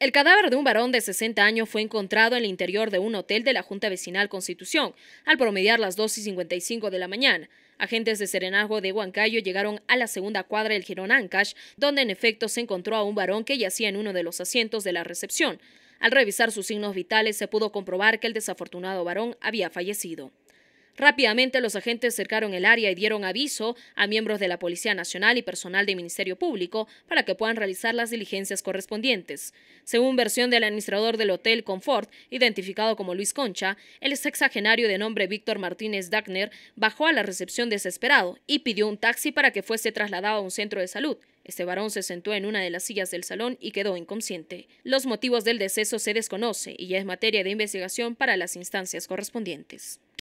El cadáver de un varón de 60 años fue encontrado en el interior de un hotel de la Junta Vecinal Constitución, al promediar las 2 y 55 de la mañana. Agentes de Serenazgo de Huancayo llegaron a la segunda cuadra del Girón Ancash, donde en efecto se encontró a un varón que yacía en uno de los asientos de la recepción. Al revisar sus signos vitales se pudo comprobar que el desafortunado varón había fallecido. Rápidamente los agentes cercaron el área y dieron aviso a miembros de la Policía Nacional y personal del Ministerio Público para que puedan realizar las diligencias correspondientes. Según versión del administrador del Hotel Confort, identificado como Luis Concha, el sexagenario de nombre Víctor Martínez Dagner bajó a la recepción desesperado y pidió un taxi para que fuese trasladado a un centro de salud. Este varón se sentó en una de las sillas del salón y quedó inconsciente. Los motivos del deceso se desconoce y ya es materia de investigación para las instancias correspondientes.